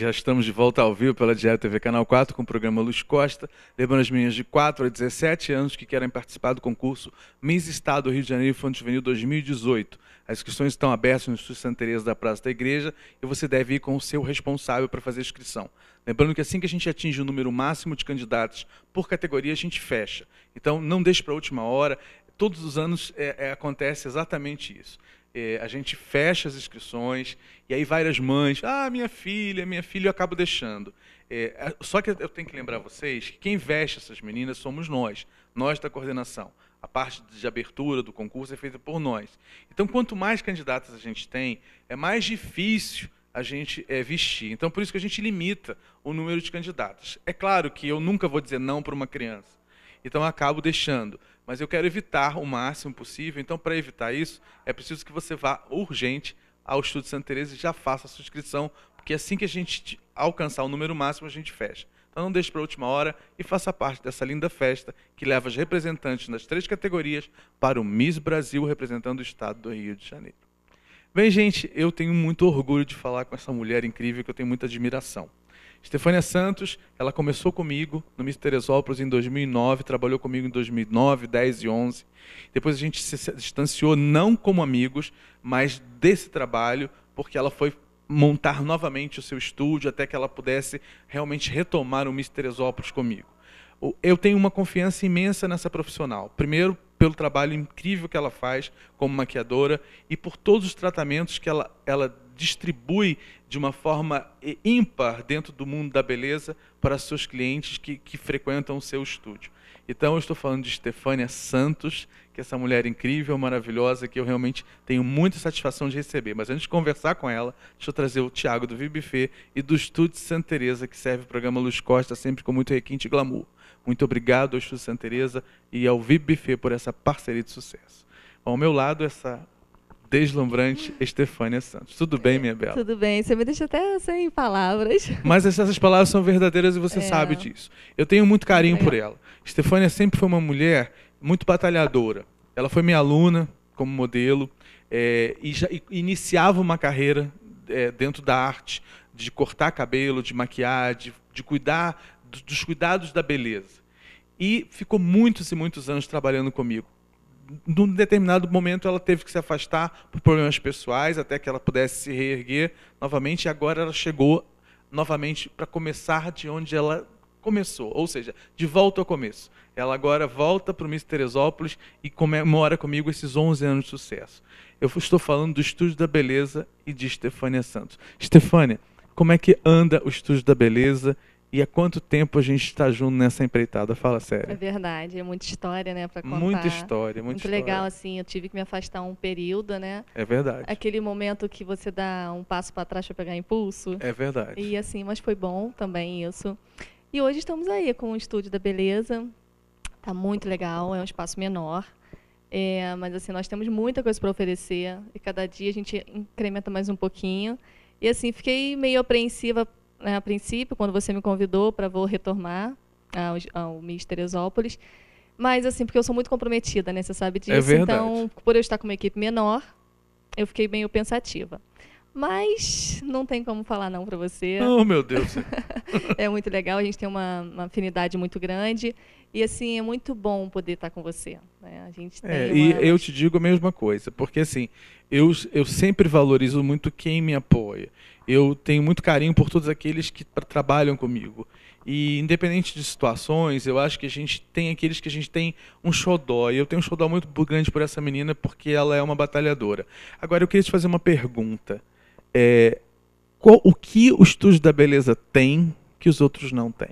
Já estamos de volta ao vivo pela Diário TV Canal 4 com o programa Luz Costa. Lembrando as meninas de 4 a 17 anos que querem participar do concurso Miss Estado do Rio de Janeiro Fundo Juvenil 2018. As inscrições estão abertas no Instituto Santa Teresa da Praça da Igreja e você deve ir com o seu responsável para fazer a inscrição. Lembrando que assim que a gente atinge o número máximo de candidatos por categoria, a gente fecha. Então não deixe para a última hora. Todos os anos é, é, acontece exatamente isso é, a gente fecha as inscrições, e aí várias mães, ah, minha filha, minha filha, eu acabo deixando. É, só que eu tenho que lembrar vocês que quem veste essas meninas somos nós, nós da coordenação. A parte de abertura do concurso é feita por nós. Então, quanto mais candidatas a gente tem, é mais difícil a gente é, vestir. Então, por isso que a gente limita o número de candidatos. É claro que eu nunca vou dizer não para uma criança. Então, eu acabo deixando mas eu quero evitar o máximo possível. Então, para evitar isso, é preciso que você vá urgente ao Estudo Santa Teresa e já faça a sua inscrição, porque assim que a gente alcançar o número máximo, a gente fecha. Então não deixe para a última hora e faça parte dessa linda festa que leva os representantes das três categorias para o Miss Brasil representando o estado do Rio de Janeiro. Bem, gente, eu tenho muito orgulho de falar com essa mulher incrível que eu tenho muita admiração. Estefânia Santos, ela começou comigo no Miss Teresópolis em 2009, trabalhou comigo em 2009, 10 e 11. Depois a gente se distanciou, não como amigos, mas desse trabalho, porque ela foi montar novamente o seu estúdio até que ela pudesse realmente retomar o Miss Teresópolis comigo. Eu tenho uma confiança imensa nessa profissional. Primeiro, pelo trabalho incrível que ela faz como maquiadora e por todos os tratamentos que ela, ela distribui de uma forma ímpar dentro do mundo da beleza para seus clientes que, que frequentam o seu estúdio. Então, eu estou falando de Stefania Santos, que é essa mulher incrível, maravilhosa, que eu realmente tenho muita satisfação de receber. Mas antes de conversar com ela, deixa eu trazer o Tiago do Vibifê e do Estúdio Santa Teresa, que serve o programa Luz Costa sempre com muito requinte e glamour. Muito obrigado ao Estúdio Santa Teresa e ao Vibifê por essa parceria de sucesso. Ao meu lado, essa deslumbrante Estefânia Santos. Tudo bem, minha bela? Tudo bem, você me deixa até sem palavras. Mas essas palavras são verdadeiras e você é. sabe disso. Eu tenho muito carinho é. por ela. Estefânia sempre foi uma mulher muito batalhadora. Ela foi minha aluna como modelo é, e já e iniciava uma carreira é, dentro da arte de cortar cabelo, de maquiar, de, de cuidar dos cuidados da beleza. E ficou muitos e muitos anos trabalhando comigo num determinado momento ela teve que se afastar por problemas pessoais até que ela pudesse se reerguer novamente e agora ela chegou novamente para começar de onde ela começou, ou seja, de volta ao começo. Ela agora volta para o Miss Teresópolis e comemora comigo esses 11 anos de sucesso. Eu estou falando do Estúdio da Beleza e de Estefânia Santos. Estefânia, como é que anda o Estúdio da Beleza e há quanto tempo a gente está junto nessa empreitada? Fala sério. É verdade, é muita história, né, para contar. Muita história, muita muito história. legal assim. Eu tive que me afastar um período, né? É verdade. Aquele momento que você dá um passo para trás para pegar impulso. É verdade. E assim, mas foi bom também isso. E hoje estamos aí com o estúdio da beleza. Tá muito legal, é um espaço menor. É, mas assim, nós temos muita coisa para oferecer e cada dia a gente incrementa mais um pouquinho. E assim, fiquei meio apreensiva né, a princípio, quando você me convidou para vou retornar ao, ao Mas, assim, porque eu sou muito comprometida, né? Você sabe é disso. É verdade. Então, por eu estar com uma equipe menor, eu fiquei meio pensativa. Mas não tem como falar não para você. Oh, meu Deus. é muito legal, a gente tem uma, uma, afinidade muito grande. E, assim, é muito bom poder estar com você. Né? A gente é, tem é, uma... E eu te digo a mesma coisa, porque assim, eu, eu sempre valorizo muito quem me apoia. Eu tenho muito carinho por todos aqueles que trabalham comigo. E independente de situações, eu acho que a gente tem aqueles que a gente tem um xodó. E eu tenho um xodó muito grande por essa menina porque ela é uma batalhadora. Agora, eu queria te fazer uma pergunta. É, qual, o que o Estúdio da Beleza tem que os outros não têm?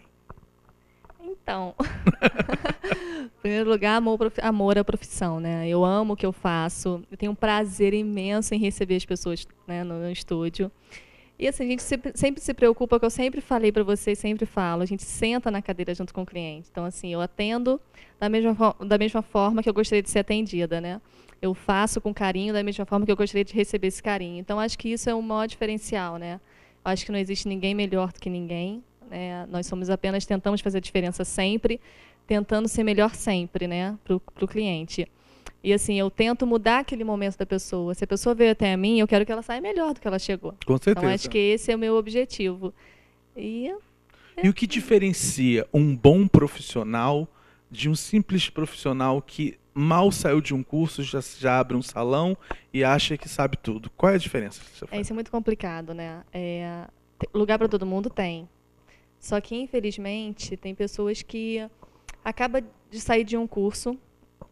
Então, em primeiro lugar, amor, à é profissão, né? Eu amo o que eu faço. Eu tenho um prazer imenso em receber as pessoas né, no, no estúdio. E assim, a gente sempre, sempre se preocupa, que eu sempre falei para vocês, sempre falo, a gente senta na cadeira junto com o cliente. Então, assim, eu atendo da mesma, da mesma forma que eu gostaria de ser atendida, né? Eu faço com carinho da mesma forma que eu gostaria de receber esse carinho. Então, acho que isso é um maior diferencial, né? acho que não existe ninguém melhor do que ninguém. Né? Nós somos apenas tentamos fazer a diferença sempre, tentando ser melhor sempre, né, para o cliente. E assim, eu tento mudar aquele momento da pessoa. Se a pessoa veio até mim, eu quero que ela saia melhor do que ela chegou. Com certeza. Então acho que esse é o meu objetivo. E, é. e o que diferencia um bom profissional de um simples profissional que mal saiu de um curso, já, já abre um salão e acha que sabe tudo? Qual é a diferença? É, isso é muito complicado, né? É, lugar para todo mundo tem. Só que, infelizmente, tem pessoas que acaba de sair de um curso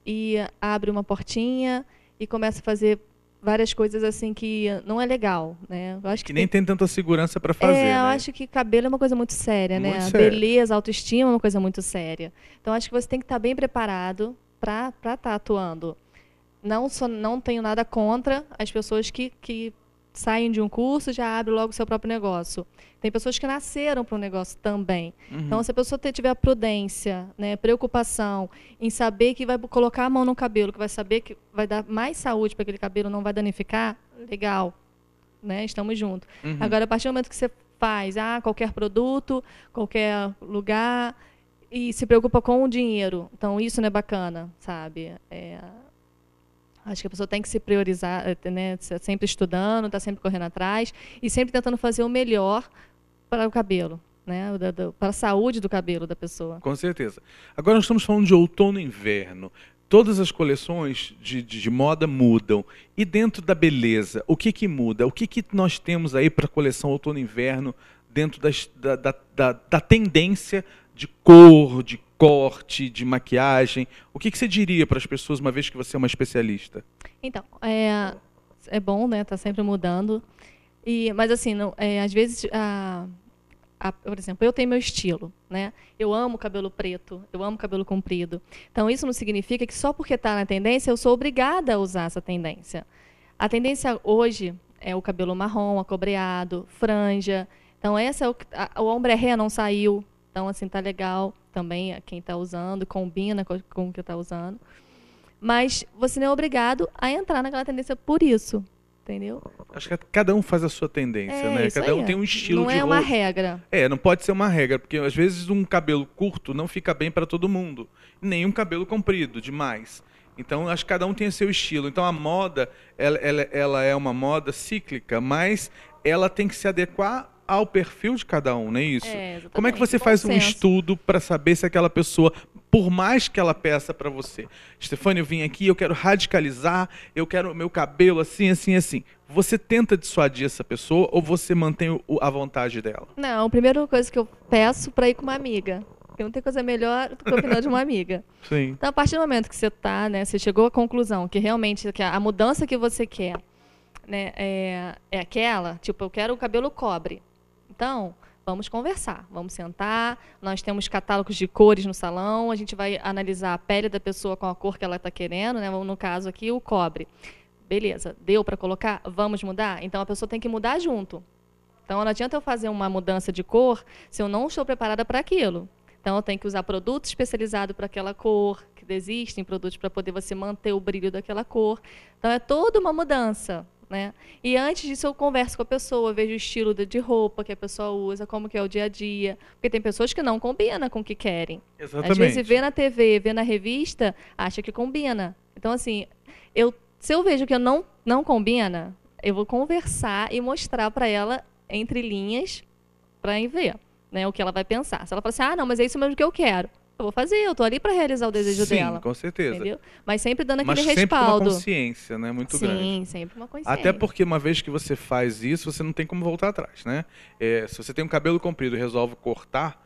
e abre uma portinha e começa a fazer várias coisas assim que não é legal, né? Eu acho que, que nem tem... tem tanta segurança para é, fazer. É, né? eu acho que cabelo é uma coisa muito séria, né? muito né? Sério. Beleza, autoestima é uma coisa muito séria. Então acho que você tem que estar tá bem preparado para estar tá atuando. Não sou, não tenho nada contra as pessoas que, que saem de um curso já abrem logo o seu próprio negócio. Tem pessoas que nasceram para o negócio também. Uhum. Então, se a pessoa tiver prudência, né, preocupação em saber que vai colocar a mão no cabelo, que vai saber que vai dar mais saúde para aquele cabelo, não vai danificar, legal. Né? Estamos juntos. Uhum. Agora, a partir do momento que você faz ah, qualquer produto, qualquer lugar, e se preocupa com o dinheiro, então isso não é bacana, sabe? É, Acho que a pessoa tem que se priorizar, eh, né? sempre estudando, está sempre correndo atrás e sempre tentando fazer o melhor para o cabelo, né? para a saúde do cabelo da pessoa. Com certeza. Agora nós estamos falando de outono e inverno. Todas as coleções de, de, de moda mudam. E dentro da beleza, o que, que muda? O que, que nós temos aí para a coleção outono e inverno dentro das, da, da, da, da tendência de cor, de corte, de maquiagem. O que, que você diria para as pessoas, uma vez que você é uma especialista? Então, é, é bom, né? Tá sempre mudando. E, mas assim, não, é, às vezes, a, a, por exemplo, eu tenho meu estilo, né? Eu amo cabelo preto, eu amo cabelo comprido. Então isso não significa que só porque está na tendência eu sou obrigada a usar essa tendência. A tendência hoje é o cabelo marrom, acobreado, franja. Então essa é o, a, o ombre ré não saiu, então, assim, tá legal também eh, quem está usando, combina com, com o que está usando. Mas você não é obrigado a entrar naquela tendência por isso, entendeu? Acho que cada um faz a sua tendência, é, né? Cada um tem é. um estilo não de Não é uma regra. É, não pode ser uma regra, porque às vezes um cabelo curto não fica bem para todo mundo, nem um cabelo comprido demais. Então, acho que cada um tem seu estilo. Então, a moda, ela, ela, ela é uma moda cíclica, mas ela tem que se adequar ao perfil de cada um, não é isso? É, Como é que você faz um estudo para saber se aquela pessoa, por mais que ela peça para você, Stefania, eu vim aqui, eu quero radicalizar, eu quero meu cabelo assim, assim, assim. Você tenta dissuadir essa pessoa ou você mantém o, a vontade dela? Não, a primeira coisa que eu peço para ir com uma amiga. Porque não tem coisa melhor do que a opinião de uma amiga. Sim. Então, a partir do momento que você tá, né, você chegou à conclusão que realmente que a mudança que você quer né, é, é aquela, tipo, eu quero o cabelo cobre. Então, vamos conversar, vamos sentar. Nós temos catálogos de cores no salão, a gente vai analisar a pele da pessoa com a cor que ela está querendo, né? no caso aqui, o cobre. Beleza, deu para colocar? Vamos mudar? Então a pessoa tem que mudar junto. Então não adianta eu fazer uma mudança de cor se eu não estou preparada para aquilo. Então eu tenho que usar produto especializado para aquela cor, que existem produtos para poder você manter o brilho daquela cor. Então é toda uma mudança. Né? E antes disso eu converso com a pessoa, vejo o estilo de roupa que a pessoa usa, como que é o dia a dia, porque tem pessoas que não combinam com o que querem. Exatamente. Às vezes vê na TV, vê na revista, acha que combina. Então assim, eu se eu vejo que eu não não combina, eu vou conversar e mostrar para ela entre linhas para ver, né, o que ela vai pensar. Se ela falar assim: "Ah, não, mas é isso mesmo que eu quero" eu vou fazer, eu tô ali para realizar o desejo Sim, dela. Sim, com certeza. Entendeu? Mas sempre dando aquele Mas sempre respaldo. uma consciência, né? Muito Sim, grande. Sim, sempre uma consciência. Até porque uma vez que você faz isso, você não tem como voltar atrás, né? É, se você tem um cabelo comprido e resolve cortar,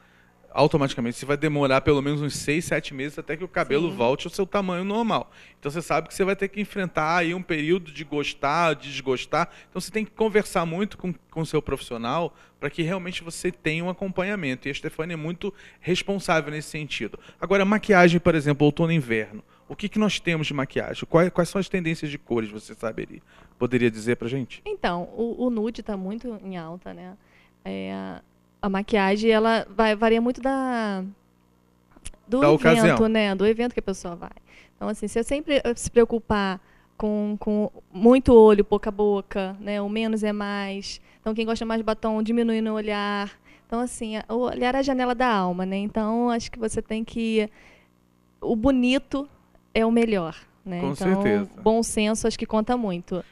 automaticamente você vai demorar pelo menos uns 6, 7 meses até que o cabelo Sim. volte ao seu tamanho normal. Então você sabe que você vai ter que enfrentar aí um período de gostar, de desgostar. Então você tem que conversar muito com o seu profissional para que realmente você tenha um acompanhamento. E a Stefania é muito responsável nesse sentido. Agora, maquiagem, por exemplo, outono e inverno. O que, que nós temos de maquiagem? Quais, quais são as tendências de cores, você saberia? Poderia dizer pra gente? Então, o, o nude está muito em alta, né? É, a maquiagem ela vai, varia muito da do da evento, ocasião. né? Do evento que a pessoa vai. Então, assim, se eu sempre se preocupar com, com muito olho, pouca boca, né? O menos é mais. Então, quem gosta mais de batom, diminui no olhar. Então, assim, o olhar é a janela da alma, né? Então, acho que você tem que. O bonito é o melhor. Né? Com então, certeza. bom senso acho que conta muito.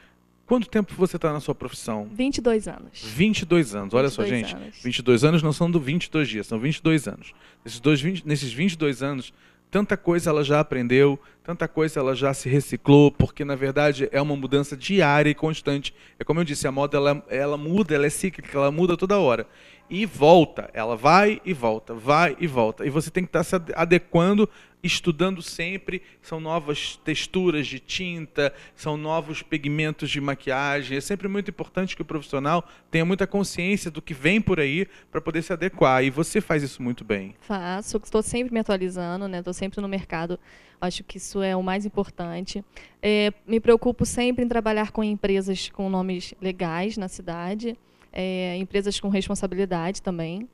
Quanto tempo você está na sua profissão? 22 anos. 22 anos, olha 22 só, gente. Anos. 22 anos não são do 22 dias, são 22 anos. Nesses, dois, 20, nesses 22 anos, tanta coisa ela já aprendeu, tanta coisa ela já se reciclou, porque na verdade é uma mudança diária e constante. É como eu disse, a moda ela, ela muda, ela é cíclica, ela muda toda hora. E volta, ela vai e volta, vai e volta. E você tem que estar tá se adequando estudando sempre, são novas texturas de tinta, são novos pigmentos de maquiagem. É sempre muito importante que o profissional tenha muita consciência do que vem por aí para poder se adequar. E você faz isso muito bem. Faço, estou sempre me atualizando, né? Estou sempre no mercado. Acho que isso é o mais importante. É, me preocupo sempre em trabalhar com empresas com nomes legais na cidade, é, empresas com responsabilidade também.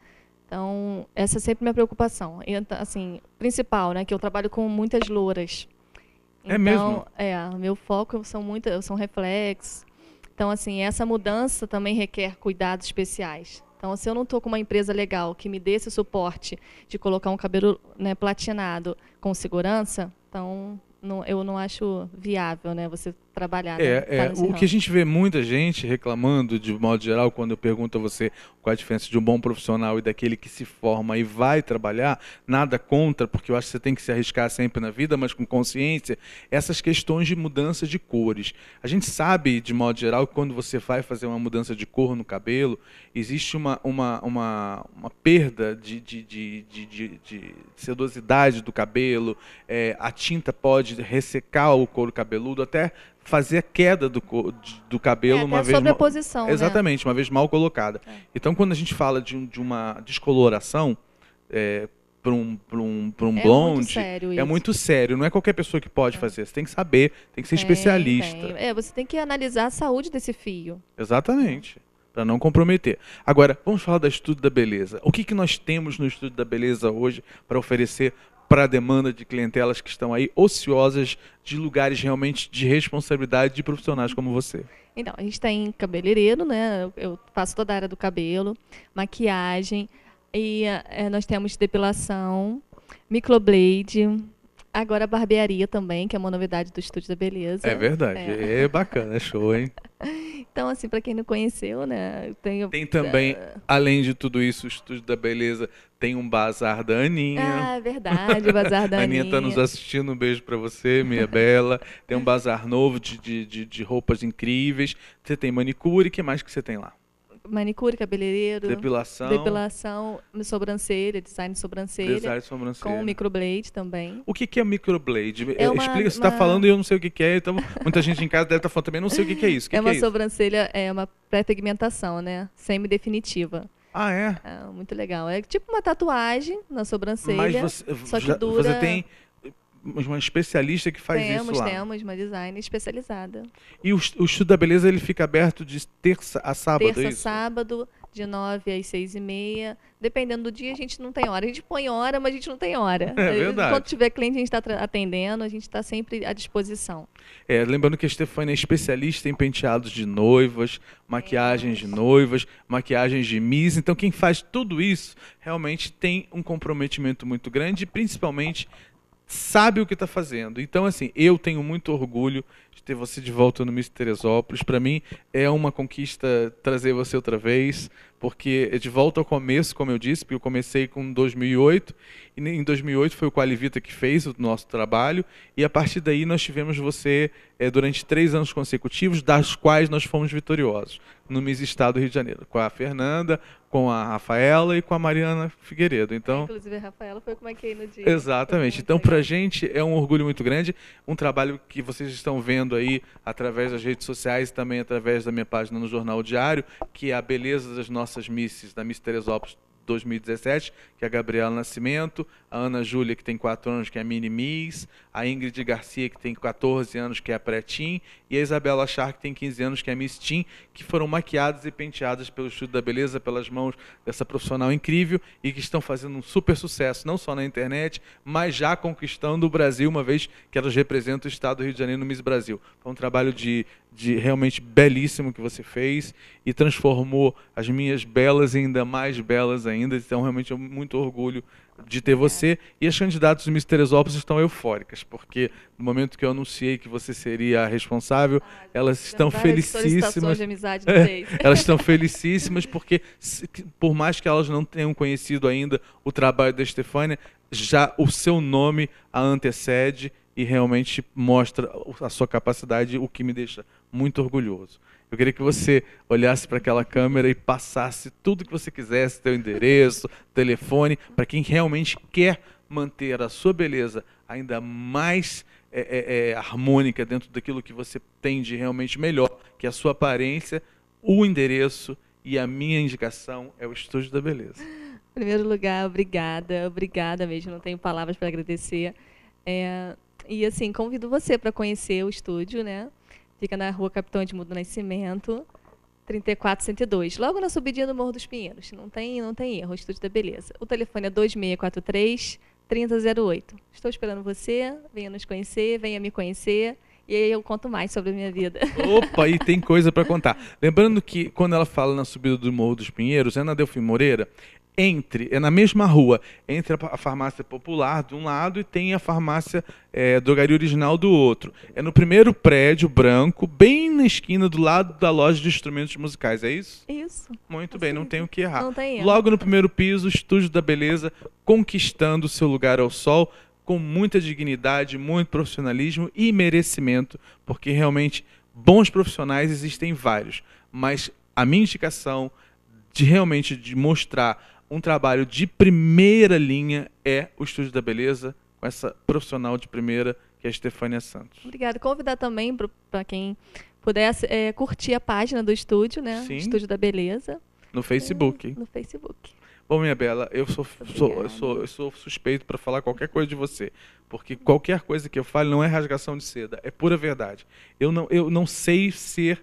Então, essa é sempre minha preocupação. assim, principal, né? Que eu trabalho com muitas louras. Então, é mesmo? Então, é, meu foco são muitas, são reflexos. Então, assim, essa mudança também requer cuidados especiais. Então, se eu não estou com uma empresa legal que me dê esse suporte de colocar um cabelo né, platinado com segurança, então não, eu não acho viável, né, você trabalhar. É, né, é. Tá é o ramo. que a gente vê muita gente reclamando, de modo geral, quando eu pergunto a você, qual a diferença de um bom profissional e daquele que se forma e vai trabalhar? Nada contra, porque eu acho que você tem que se arriscar sempre na vida, mas com consciência. Essas questões de mudança de cores. A gente sabe, de modo geral, que quando você vai fazer uma mudança de cor no cabelo, existe uma, uma, uma, uma perda de, de, de, de, de, de sedosidade do cabelo, é, a tinta pode ressecar o couro cabeludo, até fazer a queda do, do cabelo é, uma vez sobreposição, mal, né? exatamente né? uma vez mal colocada é. então quando a gente fala de, de uma descoloração é, para um, pra um, pra um é blonde muito sério é muito sério não é qualquer pessoa que pode é. fazer você tem que saber tem que ser tem, especialista tem. é você tem que analisar a saúde desse fio exatamente para não comprometer. Agora, vamos falar do estudo da beleza. O que, que nós temos no estudo da beleza hoje para oferecer para a demanda de clientelas que estão aí ociosas de lugares realmente de responsabilidade de profissionais como você? Então, a gente tem tá cabeleireiro, né? Eu faço toda a área do cabelo, maquiagem, e é, nós temos depilação, microblade, Agora a barbearia também, que é uma novidade do Estúdio da Beleza. É verdade. É, é bacana, é show, hein? Então, assim, para quem não conheceu, né? Tenho... Tem também, além de tudo isso, o Estúdio da Beleza tem um bazar da Aninha. Ah, é verdade, o bazar da Aninha. Aninha tá nos assistindo, um beijo para você, minha bela. Tem um bazar novo de, de, de, de roupas incríveis. Você tem manicure, o que mais que você tem lá? manicure, cabeleireiro. Depilação. Depilação, sobrancelha, design de sobrancelha. Design de sobrancelha. Com microblade também. O que, que é microblade? É, é uma, Explica, você está uma... falando e eu não sei o que, que é, então muita gente em casa deve estar tá falando também, não sei o que, que é isso. Que é uma é sobrancelha, é uma pré-pigmentação, né? Semi-definitiva. Ah, é? é? Muito legal. É tipo uma tatuagem na sobrancelha. Mas você, só que já, dura... você tem uma especialista que faz temos, isso lá? Temos, uma designer especializada. E o, o estudo da beleza ele fica aberto de terça a sábado? É terça a sábado, de 9 às 6 e meia. Dependendo do dia, a gente não tem hora. A gente põe hora, mas a gente não tem hora. É verdade. Quando tiver cliente, a gente está atendendo, a gente está sempre à disposição. É, lembrando que a Stefania é especialista em penteados de noivas, maquiagens é. de noivas, maquiagens de miss. Então, quem faz tudo isso realmente tem um comprometimento muito grande, principalmente sabe o que está fazendo. Então, assim, eu tenho muito orgulho de ter você de volta no Miss Teresópolis. Para mim é uma conquista trazer você outra vez, porque é de volta ao começo, como eu disse, porque eu comecei com 2008 e em 2008 foi o Qualivita que fez o nosso trabalho e a partir daí nós tivemos você é, durante três anos consecutivos, das quais nós fomos vitoriosos no Miss Estado do Rio de Janeiro, com a Fernanda, com a Rafaela e com a Mariana Figueiredo. Então, inclusive a Rafaela foi como é que é no dia. Exatamente. Então, para gente é um orgulho muito grande, um trabalho que vocês estão vendo vendo aí através das redes sociais e também através da minha página no Jornal Diário, que é a beleza das nossas misses, da Miss Teresópolis 2017, que é a Gabriela Nascimento, a Ana Júlia, que tem 4 anos, que é a Mini Miss, a Ingrid Garcia, que tem 14 anos, que é a Pretim, e a Isabela Char, que tem 15 anos, que é a Miss Team, que foram maquiadas e penteadas pelo Estudo da Beleza, pelas mãos dessa profissional incrível e que estão fazendo um super sucesso, não só na internet, mas já conquistando o Brasil, uma vez que elas representam o estado do Rio de Janeiro no Miss Brasil. Foi um trabalho de de realmente belíssimo que você fez e transformou as minhas belas em ainda mais belas ainda. Então, realmente, eu muito orgulho de ter você. E as candidatas do Miss Teresópolis estão eufóricas, porque no momento que eu anunciei que você seria a responsável, ah, elas estão felicíssimas. De amizade É, elas estão felicíssimas porque, por mais que elas não tenham conhecido ainda o trabalho da Estefânia, já o seu nome a antecede e realmente mostra a sua capacidade, o que me deixa muito orgulhoso. Eu queria que você olhasse para aquela câmera e passasse tudo que você quisesse, teu endereço, telefone, para quem realmente quer manter a sua beleza ainda mais é, é, é harmônica dentro daquilo que você tem de realmente melhor, que é a sua aparência, o endereço e a minha indicação é o Estúdio da Beleza. Em primeiro lugar, obrigada, obrigada mesmo, não tenho palavras para agradecer. É, e assim, convido você para conhecer o estúdio, né? Fica na rua Capitão Edmundo Nascimento, 3402, logo na subidinha do Morro dos Pinheiros. Não tem, não tem erro, Estúdio da Beleza. O telefone é 2643 3008. Estou esperando você, venha nos conhecer, venha me conhecer. E aí eu conto mais sobre a minha vida. Opa, e tem coisa para contar. Lembrando que quando ela fala na subida do Morro dos Pinheiros, é na Delfim Moreira, entre, é na mesma rua, entre a farmácia popular de um lado e tem a farmácia é, drogaria original do outro. É no primeiro prédio branco, bem na esquina do lado da loja de instrumentos musicais, é isso? Isso. Muito tá bem, não tem o que errar. Não tem erro. Logo no primeiro piso, o Estúdio da Beleza, conquistando seu lugar ao sol com muita dignidade, muito profissionalismo e merecimento, porque realmente bons profissionais existem vários, mas a minha indicação de realmente de mostrar um trabalho de primeira linha é o Estúdio da Beleza, com essa profissional de primeira, que é a Estefânia Santos. Obrigada. Convidar também para quem pudesse é, curtir a página do estúdio, né? Sim. Estúdio da Beleza. No Facebook. É, no Facebook. Bom, minha bela, eu sou, sou, eu sou, eu sou suspeito para falar qualquer coisa de você, porque qualquer coisa que eu fale não é rasgação de seda, é pura verdade. Eu não, eu não sei ser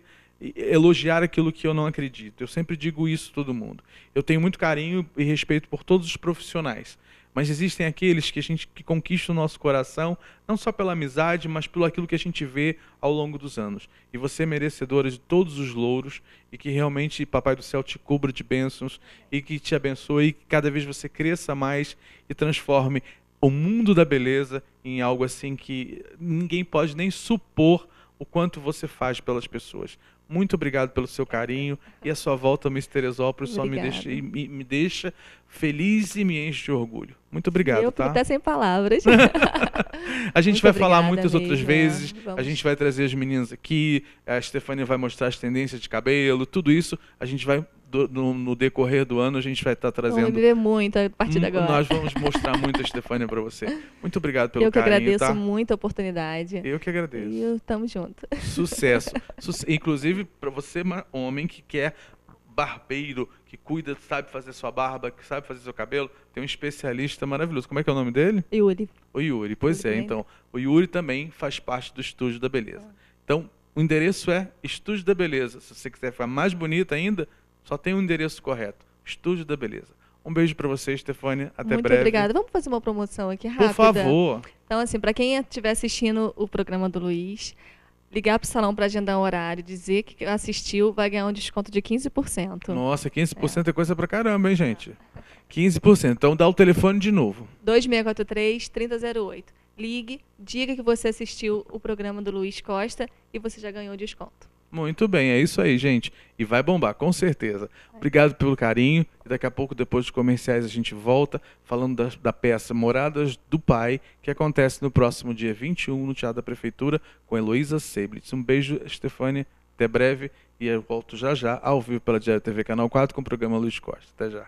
elogiar aquilo que eu não acredito. Eu sempre digo isso a todo mundo. Eu tenho muito carinho e respeito por todos os profissionais, mas existem aqueles que a gente que conquista o nosso coração não só pela amizade, mas pelo aquilo que a gente vê ao longo dos anos. E você é merecedora de todos os louros e que realmente Papai do Céu te cubra de bênçãos e que te abençoe e que cada vez você cresça mais e transforme o mundo da beleza em algo assim que ninguém pode nem supor o quanto você faz pelas pessoas. Muito obrigado pelo seu carinho e a sua volta ao Miss Teresópolis só me deixa, me, me deixa, feliz e me enche de orgulho. Muito obrigado, Eu tá? Eu sem palavras. a gente muito vai falar muitas mesmo. outras vezes, Vamos. a gente vai trazer as meninas aqui, a Stefania vai mostrar as tendências de cabelo, tudo isso a gente vai do, no decorrer do ano a gente vai estar tá trazendo. Vamos ver muito a partir de hum, agora. Nós vamos mostrar muito a Stefania para você. Muito obrigado pelo Eu que carinho, agradeço tá? muito a oportunidade. Eu que agradeço. E tamo junto. Sucesso. Inclusive, para você, homem que quer barbeiro, que cuida, sabe fazer sua barba, que sabe fazer seu cabelo, tem um especialista maravilhoso. Como é que é o nome dele? Yuri. O Yuri, pois Yuri é, então. O Yuri também faz parte do Estúdio da Beleza. Ah. Então, o endereço é Estúdio da Beleza. Se você quiser ficar mais bonita ainda, só tem um endereço correto: Estúdio da Beleza. Um beijo para você, Stefania. Até Muito breve. Muito obrigada. Vamos fazer uma promoção aqui rápida. Por favor. Então, assim, para quem estiver assistindo o programa do Luiz, ligar para o salão para agendar um horário, dizer que assistiu, vai ganhar um desconto de 15%. Nossa, 15% é, é coisa para caramba, hein, gente? 15%. Então, dá o telefone de novo. 2643-3008. Ligue, diga que você assistiu o programa do Luiz Costa e você já ganhou desconto. Muito bem, é isso aí, gente. E vai bombar, com certeza. Obrigado pelo carinho. E daqui a pouco, depois dos comerciais, a gente volta falando da, da, peça Moradas do Pai, que acontece no próximo dia 21 no Teatro da Prefeitura com Heloísa Seblitz. Um beijo, Stefania. Até breve. E eu volto já já, ao vivo pela Diário TV Canal 4, com o programa Luiz Costa. Até já.